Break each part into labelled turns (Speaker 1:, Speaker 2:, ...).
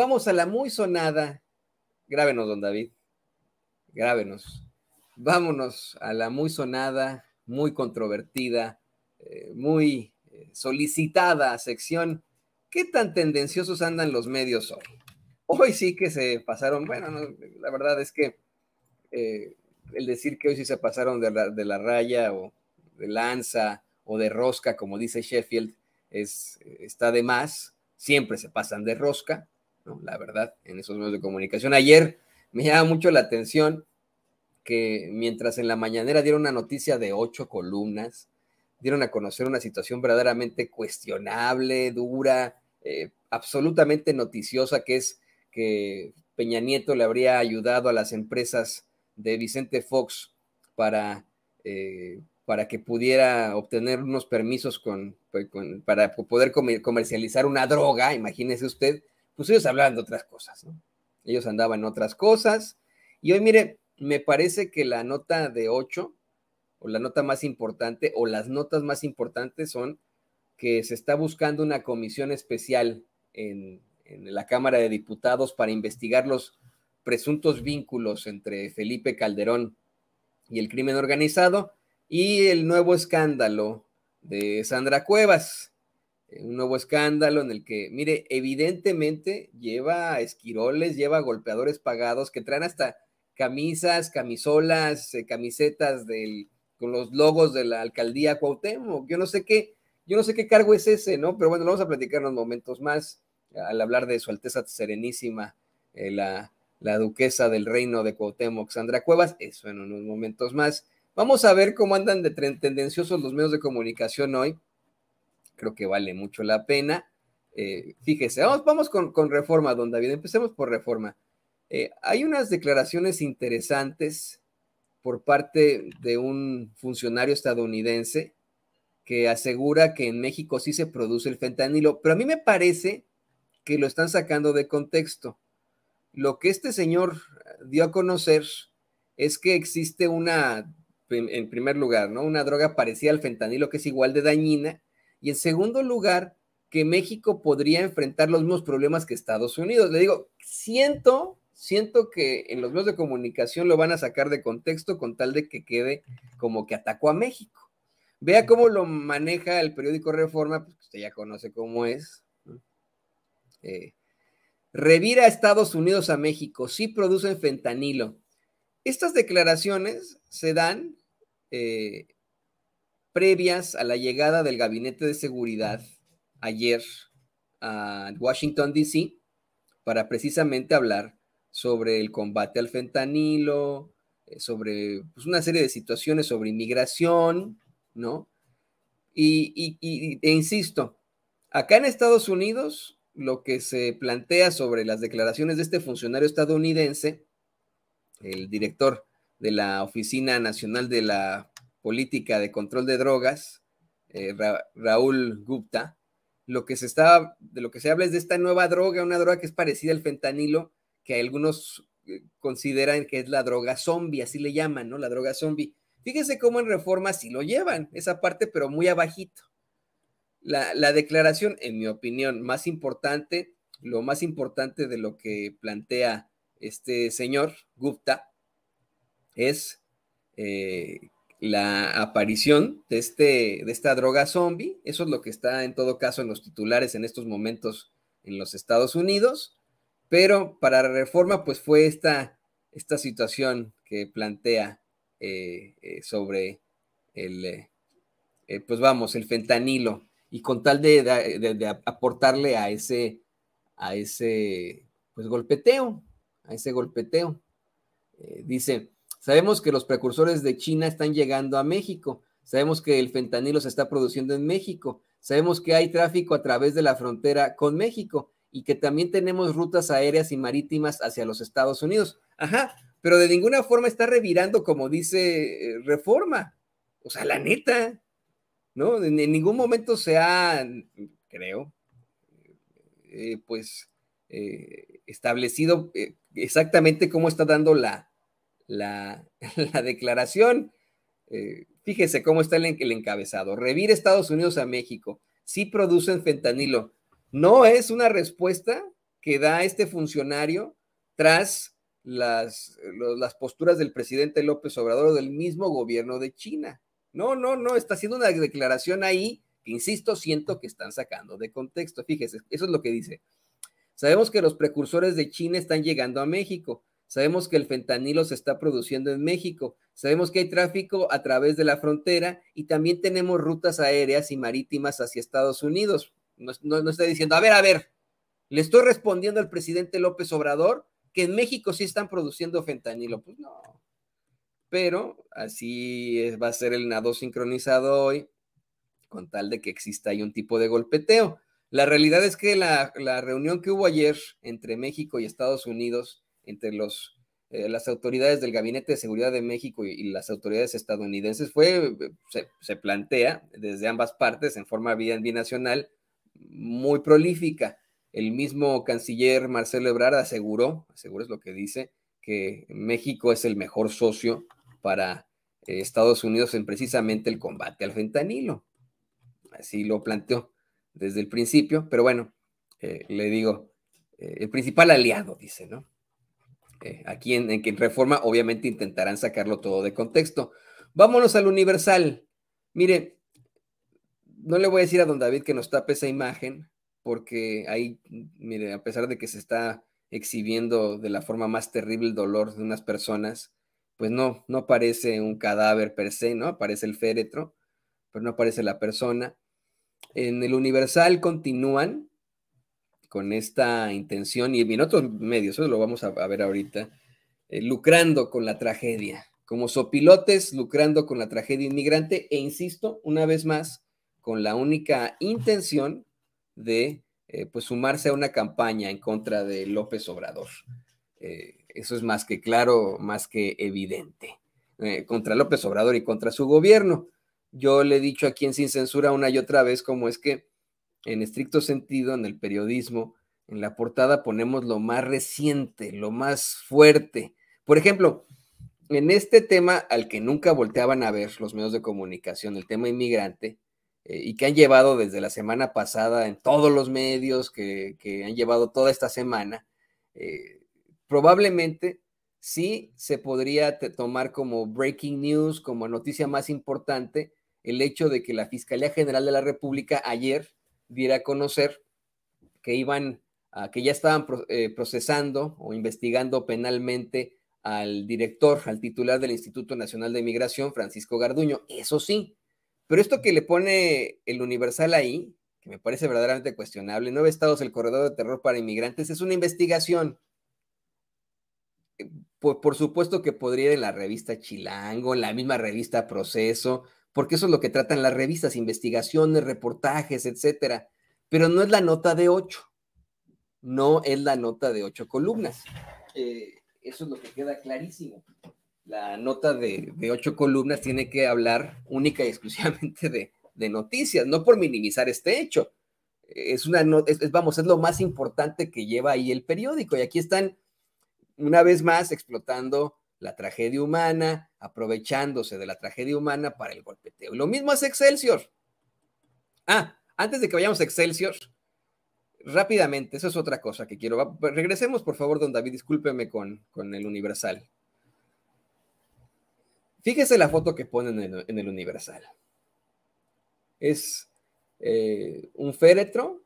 Speaker 1: Vamos a la muy sonada. Grábenos, don David. Grábenos. Vámonos a la muy sonada, muy controvertida, eh, muy eh, solicitada sección. ¿Qué tan tendenciosos andan los medios hoy? Hoy sí que se pasaron. Bueno, la verdad es que eh, el decir que hoy sí se pasaron de la, raya o de lanza o de rosca, como dice Sheffield, es, está de más, siempre se pasan de rosca, la verdad, en esos medios de comunicación. Ayer me llama mucho la atención que mientras en la mañanera dieron una noticia de ocho columnas, dieron a conocer una situación verdaderamente cuestionable, dura, eh, absolutamente noticiosa, que es que Peña Nieto le habría ayudado a las empresas de Vicente Fox para, eh, para que pudiera obtener unos permisos para poder comercializar una droga, imagínese usted, pues ellos hablaban de otras cosas, ¿no? Ellos andaban en otras cosas. Y hoy, mire, me parece que la nota de 8, o la nota más importante, o las notas más importantes son que se está buscando una comisión especial en, en la Cámara de Diputados para investigar los presuntos vínculos entre Felipe Calderón y el crimen organizado y el nuevo escándalo de Sandra Cuevas un nuevo escándalo en el que, mire, evidentemente lleva esquiroles, lleva golpeadores pagados que traen hasta camisas, camisolas, eh, camisetas del, con los logos de la alcaldía Cuauhtémoc. Yo no sé qué, yo no sé qué cargo es ese, ¿no? Pero bueno, lo vamos a platicar unos momentos más al hablar de Su Alteza Serenísima, eh, la, la duquesa del reino de Cuauhtémoc, Sandra Cuevas. Eso en unos momentos más. Vamos a ver cómo andan de tendenciosos los medios de comunicación hoy creo que vale mucho la pena. Eh, fíjese, vamos, vamos con, reforma, don David, empecemos por reforma. Eh, hay unas declaraciones interesantes por parte de un funcionario estadounidense que asegura que en México sí se produce el fentanilo, pero a mí me parece que lo están sacando de contexto. Lo que este señor dio a conocer es que existe una, en primer lugar, ¿no? Una droga parecida al fentanilo que es igual de dañina, y en segundo lugar, que México podría enfrentar los mismos problemas que Estados Unidos. Le digo, siento, siento que en los medios de comunicación lo van a sacar de contexto con tal de que quede como que atacó a México. Vea cómo lo maneja el periódico Reforma, pues usted ya conoce cómo es. Eh, revira Estados Unidos a México, sí producen fentanilo. Estas declaraciones se dan eh, previas a la llegada del gabinete de seguridad ayer a Washington, D.C., para precisamente hablar sobre el combate al fentanilo, eh, sobre pues, una serie de situaciones sobre inmigración, ¿no? Y, e insisto, acá en Estados Unidos, lo que se plantea sobre las declaraciones de este funcionario estadounidense, el director de la Oficina Nacional de la política de control de drogas, eh, Raúl Gupta, lo que se está, de lo que se habla es de esta nueva droga, una droga que es parecida al fentanilo, que algunos eh, consideran que es la droga zombie, así le llaman, ¿no? La droga zombie. Fíjense cómo en reforma sí lo llevan, esa parte, pero muy abajito. La, declaración, en mi opinión, más importante, lo más importante de lo que plantea este señor Gupta es eh, la aparición de, este, de esta droga zombie. Eso es lo que está en todo caso en los titulares en estos momentos en los Estados Unidos. Pero para la reforma, pues fue esta, esta situación que plantea eh, eh, sobre el, eh, pues vamos, el fentanilo. Y con tal de, de, aportarle a ese, a ese, pues golpeteo, a ese golpeteo. dice, Sabemos que los precursores de China están llegando a México. Sabemos que el fentanilo se está produciendo en México. Sabemos que hay tráfico a través de la frontera con México y que también tenemos rutas aéreas y marítimas hacia los Estados Unidos. Ajá, pero de ninguna forma está revirando como dice eh, Reforma. O sea, la neta, ¿no? En, ningún momento se ha, creo, eh, pues eh, establecido exactamente cómo está dando la, la, declaración. Eh, fíjese cómo está el, encabezado. Revir Estados Unidos a México. si producen fentanilo. No es una respuesta que da este funcionario tras las, las posturas del presidente López Obrador o del mismo gobierno de China. No, no, no, está haciendo una declaración ahí que, insisto, siento que están sacando de contexto. Fíjese, eso es lo que dice. Sabemos que los precursores de China están llegando a México. Sabemos que el fentanilo se está produciendo en México, sabemos que hay tráfico a través de la frontera y también tenemos rutas aéreas y marítimas hacia Estados Unidos. No, está diciendo, a ver, a ver, le estoy respondiendo al presidente López Obrador que en México sí están produciendo fentanilo. Pues no. Pero así va a ser el nado sincronizado hoy, con tal de que exista ahí un tipo de golpeteo. La realidad es que la reunión que hubo ayer entre México y Estados Unidos, entre los, eh, las autoridades del Gabinete de Seguridad de México y, las autoridades estadounidenses fue, se, plantea desde ambas partes en forma binacional muy prolífica. El mismo canciller Marcelo Ebrard aseguró, aseguro es lo que dice, que México es el mejor socio para eh, Estados Unidos en precisamente el combate al fentanilo. Así lo planteó desde el principio, pero bueno, eh, le digo, el principal aliado, dice, ¿no? Eh, aquí en, en Reforma obviamente intentarán sacarlo todo de contexto. Vámonos al Universal. Mire, no le voy a decir a don David que nos tape esa imagen, porque ahí, mire, a pesar de que se está exhibiendo de la forma más terrible el dolor de unas personas, pues no, no aparece un cadáver per se, ¿no? Aparece el féretro, pero no aparece la persona. En el Universal continúan con esta intención y en otros medios, eso lo vamos a, ver ahorita, eh, lucrando con la tragedia, como sopilotes lucrando con la tragedia inmigrante e insisto, una vez más, con la única intención de eh, pues sumarse a una campaña en contra de López Obrador. Eh, eso es más que claro, más que evidente, contra López Obrador y contra su gobierno. Yo le he dicho aquí en Sin Censura una y otra vez cómo es que en estricto sentido, en el periodismo, en la portada ponemos lo más reciente, lo más fuerte. Por ejemplo, en este tema al que nunca volteaban a ver los medios de comunicación, el tema inmigrante, eh, y que han llevado desde la semana pasada en todos los medios, que, han llevado toda esta semana, eh, probablemente sí se podría tomar como breaking news, como noticia más importante, el hecho de que la Fiscalía General de la República ayer diera a conocer que iban a, que ya estaban eh, procesando o investigando penalmente al director, al titular del Instituto Nacional de Migración, Francisco Garduño. Eso sí, pero esto que le pone el Universal ahí, que me parece verdaderamente cuestionable, nueve estados el corredor de terror para inmigrantes, es una investigación. Eh, por, por, supuesto que podría ir en la revista Chilango, en la misma revista Proceso, porque eso es lo que tratan las revistas, investigaciones, reportajes, etcétera. Pero no es la nota de ocho, no es la nota de ocho columnas. Eh, eso es lo que queda clarísimo. La nota de, ocho columnas tiene que hablar única y exclusivamente de, noticias, no por minimizar este hecho. Es una vamos, es lo más importante que lleva ahí el periódico. Y aquí están, una vez más, explotando la tragedia humana, aprovechándose de la tragedia humana para el golpeteo. lo mismo hace Excelsior. Ah, antes de que vayamos a Excelsior, rápidamente, eso es otra cosa que quiero. Pues, regresemos, por favor, don David, discúlpeme con, el Universal. Fíjese la foto que ponen en el, Universal. Es eh, un féretro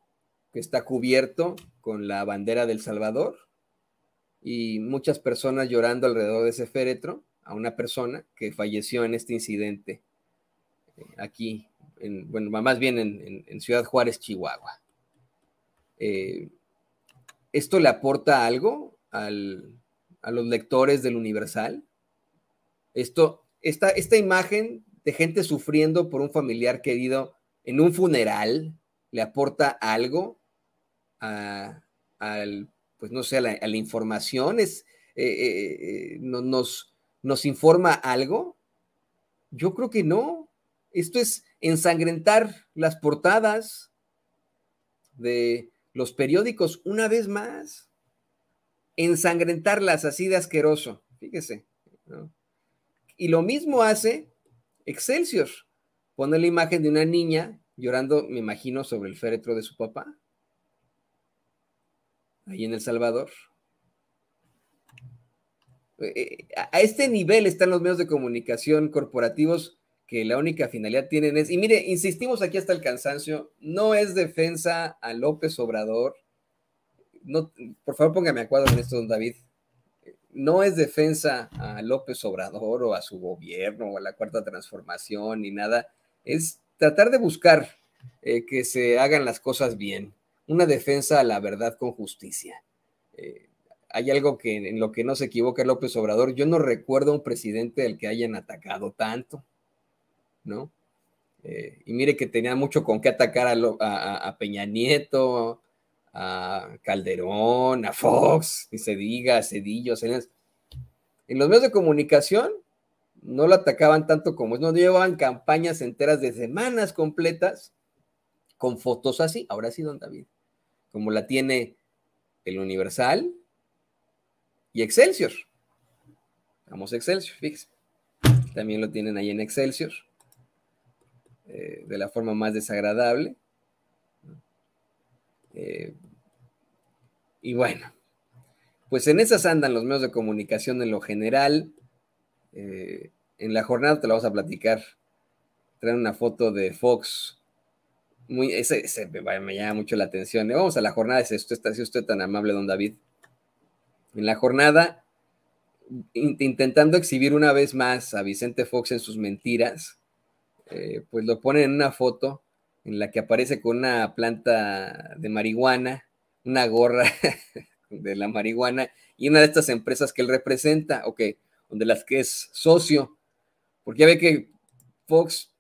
Speaker 1: que está cubierto con la bandera del Salvador y muchas personas llorando alrededor de ese féretro a una persona que falleció en este incidente eh, aquí, en, bueno, más bien en, Ciudad Juárez, Chihuahua. Eh, ¿Esto le aporta algo a los lectores del Universal? Esto, esta, esta imagen de gente sufriendo por un familiar querido en un funeral, ¿le aporta algo a, al pues no sé, a la, información, es, eh, eh, eh, nos, informa algo? Yo creo que no. Esto es ensangrentar las portadas de los periódicos una vez más. Ensangrentarlas así de asqueroso, fíjese. Y lo mismo hace Excelsior. Pone la imagen de una niña llorando, me imagino, sobre el féretro de su papá ahí en El Salvador. Eh, eh, a este nivel están los medios de comunicación corporativos que la única finalidad tienen es, y mire, insistimos aquí hasta el cansancio, no es defensa a López Obrador. No, por favor, póngame a cuadro en esto, don David. No es defensa a López Obrador o a su gobierno o a la cuarta transformación ni nada. Es tratar de buscar eh, que se hagan las cosas bien una defensa a la verdad con justicia. Eh, hay algo que en lo que no se equivoca López Obrador. Yo no recuerdo a un presidente al que hayan atacado tanto, ¿no? Eh, y mire que tenía mucho con qué atacar a, Peña Nieto, a Calderón, a Fox, y se diga, a Cedillo, En los medios de comunicación no lo atacaban tanto como es, no llevaban campañas enteras de semanas completas con fotos así. Ahora sí, don David como la tiene el Universal y Excelsior. Vamos a Excelsior, fíjense. También lo tienen ahí en Excelsior, eh, de la forma más desagradable. Eh, y bueno, pues en esas andan los medios de comunicación en lo general. Eh, en la jornada te la vamos a platicar. Traen una foto de Fox ese, me, llama mucho la atención. Eh, vamos a la jornada, si usted, está, si usted tan amable, don David. En la jornada, intentando exhibir una vez más a Vicente Fox en sus mentiras, eh, pues lo ponen en una foto en la que aparece con una planta de marihuana, una gorra de la marihuana y una de estas empresas que él representa, o que, donde las que es socio, porque ya ve que Fox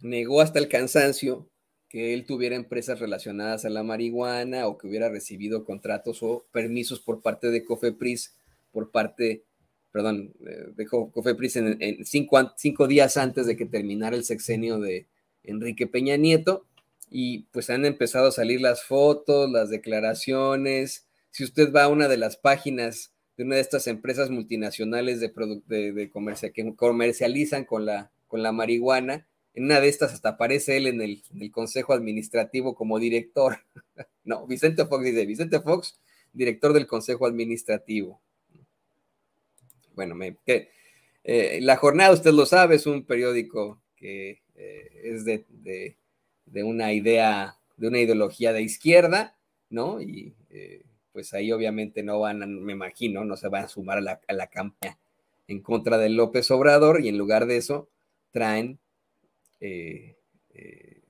Speaker 1: negó hasta el cansancio que él tuviera empresas relacionadas a la marihuana o que hubiera recibido contratos o permisos por parte de Cofepris, por parte, perdón, eh, de Cofepris en, cinco, días antes de que terminara el sexenio de Enrique Peña Nieto. Y pues han empezado a salir las fotos, las declaraciones. Si usted va a una de las páginas de una de estas empresas multinacionales de, de, de que comercializan con la, con la marihuana, en una de estas hasta aparece él en el, Consejo Administrativo como director. no, Vicente Fox dice, Vicente Fox, director del Consejo Administrativo. Bueno, que, eh, La Jornada, usted lo sabe, es un periódico que eh, es de, una idea, de una ideología de izquierda, ¿no? Y eh, pues ahí obviamente no van, a, me imagino, no se van a sumar a la, a la campaña en contra de López Obrador y en lugar de eso traen eh, eh,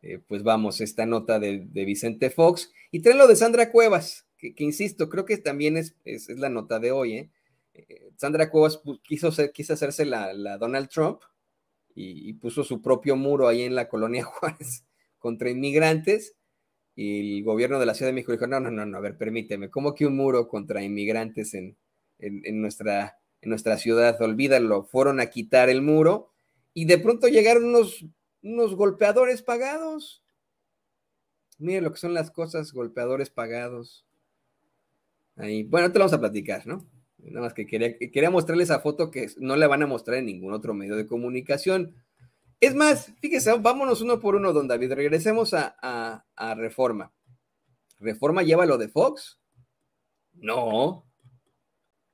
Speaker 1: eh, pues vamos, esta nota de, de, Vicente Fox y traen lo de Sandra Cuevas, que, insisto, creo que también es, es, la nota de hoy. Sandra Cuevas quiso, hacerse la, Donald Trump y, puso su propio muro ahí en la colonia Juárez contra inmigrantes. Y el gobierno de la Ciudad de México dijo, no, no, no, no, a ver, permíteme, ¿cómo que un muro contra inmigrantes en, en, nuestra, en nuestra ciudad? Olvídalo, fueron a quitar el muro y de pronto llegaron unos, golpeadores pagados. Miren lo que son las cosas, golpeadores pagados. Ahí. Bueno, te lo vamos a platicar, ¿no? Nada más que quería, quería mostrarles esa foto que no la van a mostrar en ningún otro medio de comunicación. Es más, fíjese, vámonos uno por uno, don David. Regresemos a, a Reforma. ¿Reforma lleva lo de Fox? No.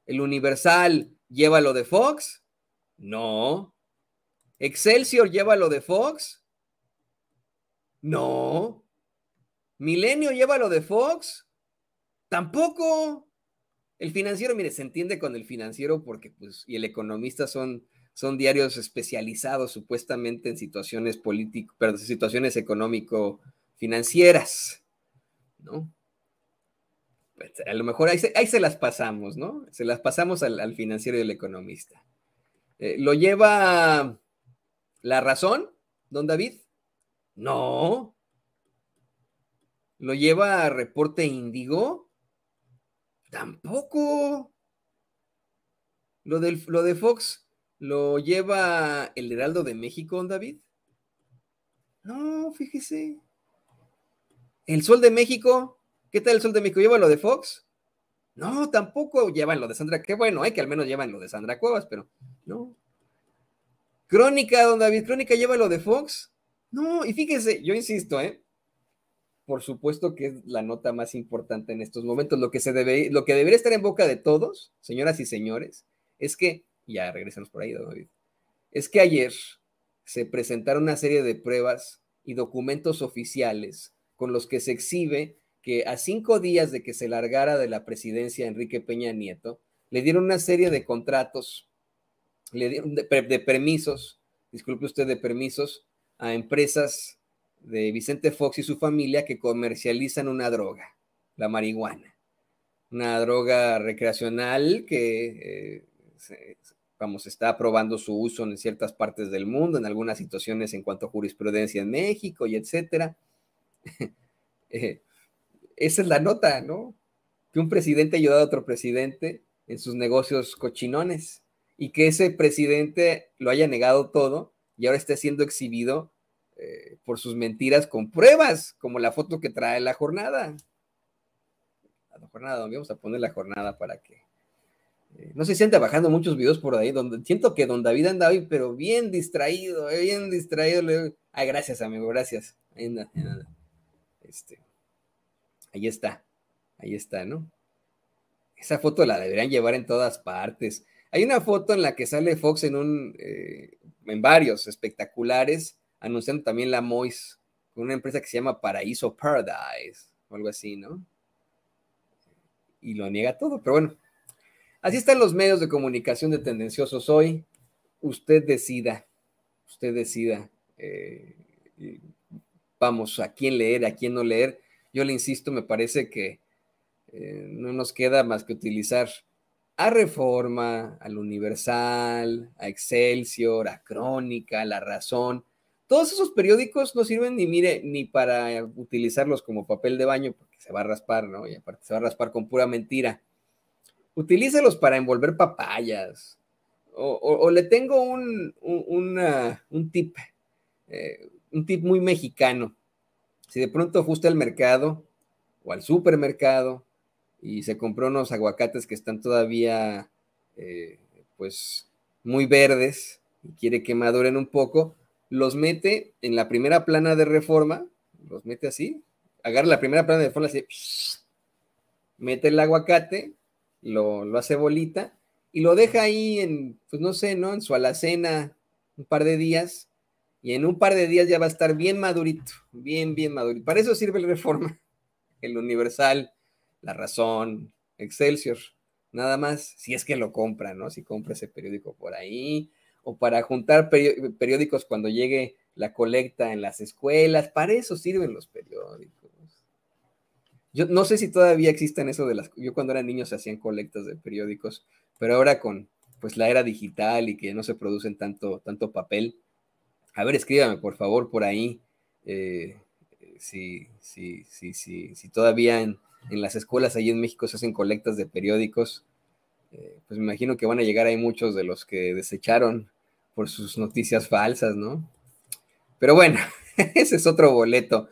Speaker 1: ¿El Universal lleva lo de Fox? No. Excelsior lleva lo de Fox. No. Milenio lleva lo de Fox. Tampoco. El financiero, mire, se entiende con el financiero porque, pues, y el economista son, son diarios especializados supuestamente en situaciones políticas, perdón, situaciones económico-financieras, ¿no? Pues, a lo mejor ahí se, se, las pasamos, ¿no? Se las pasamos al, financiero y al economista. Eh, lo lleva ¿La razón, don David? No. ¿Lo lleva reporte índigo? Tampoco. ¿Lo, del, ¿Lo de Fox lo lleva el Heraldo de México, don David? No, fíjese. ¿El Sol de México? ¿Qué tal el Sol de México? ¿Lleva lo de Fox? No, tampoco llevan lo de Sandra. Qué bueno, hay que al menos llevan lo de Sandra Cuevas, pero no. Crónica, don David, Crónica lleva lo de Fox. No, y fíjese, yo insisto, ¿eh? Por supuesto que es la nota más importante en estos momentos. Lo que, se debe, lo que debería estar en boca de todos, señoras y señores, es que, ya regresamos por ahí, don David, es que ayer se presentaron una serie de pruebas y documentos oficiales con los que se exhibe que a cinco días de que se largara de la presidencia Enrique Peña Nieto, le dieron una serie de contratos le dieron de, permisos, disculpe usted, de permisos a empresas de Vicente Fox y su familia que comercializan una droga, la marihuana. Una droga recreacional que, eh, vamos, está aprobando su uso en ciertas partes del mundo, en algunas situaciones en cuanto a jurisprudencia en México y etcétera. Eh, esa es la nota, ¿no? Que un presidente ayuda a otro presidente en sus negocios cochinones y que ese presidente lo haya negado todo y ahora esté siendo exhibido eh, por sus mentiras con pruebas, como la foto que trae la jornada. La jornada, donde vamos a poner la jornada para que. Eh, no se siente bajando muchos videos por ahí, donde siento que don David anda hoy, pero bien distraído, eh, bien distraído. gracias, amigo, gracias. Ahí este, ahí está, ahí está, ¿no? Esa foto la deberían llevar en todas partes. Hay una foto en la que sale Fox en un, eh, en varios espectaculares, anunciando también la Mois, una empresa que se llama Paraíso Paradise, o algo así, ¿no? Y lo niega todo, pero bueno. Así están los medios de comunicación de tendenciosos hoy. Usted decida, usted decida. Eh, vamos, a quién leer, a quién no leer. Yo le insisto, me parece que eh, no nos queda más que utilizar a Reforma, al Universal, a Excelsior, a Crónica, a La Razón. Todos esos periódicos no sirven ni, mire, ni para utilizarlos como papel de baño, porque se va a raspar, ¿no? Y aparte se va a raspar con pura mentira. Utilícelos para envolver papayas. O, le tengo un, tip, eh, un tip muy mexicano. Si de pronto ajusta al mercado o al supermercado y se compró unos aguacates que están todavía, eh, pues, muy verdes y quiere que maduren un poco, los mete en la primera plana de reforma, los mete así, agarra la primera plana de reforma así, mete el aguacate, lo, lo hace bolita y lo deja ahí en, pues no sé, ¿no? En su alacena un par de días y en un par de días ya va a estar bien madurito, bien, bien madurito. Para eso sirve el reforma, el universal, la Razón, Excelsior, nada más, si es que lo compran, ¿no? Si compra ese periódico por ahí, o para juntar periódicos cuando llegue la colecta en las escuelas, para eso sirven los periódicos. Yo no sé si todavía existen eso de las... Yo cuando era niño se hacían colectas de periódicos, pero ahora con pues la era digital y que no se producen tanto, tanto papel. A ver, escríbame por favor por ahí eh, si, si, si, si, todavía en, en las escuelas allí en México se hacen colectas de periódicos. Eh, pues me imagino que van a llegar ahí muchos de los que desecharon por sus noticias falsas, ¿no? Pero bueno, ese es otro boleto.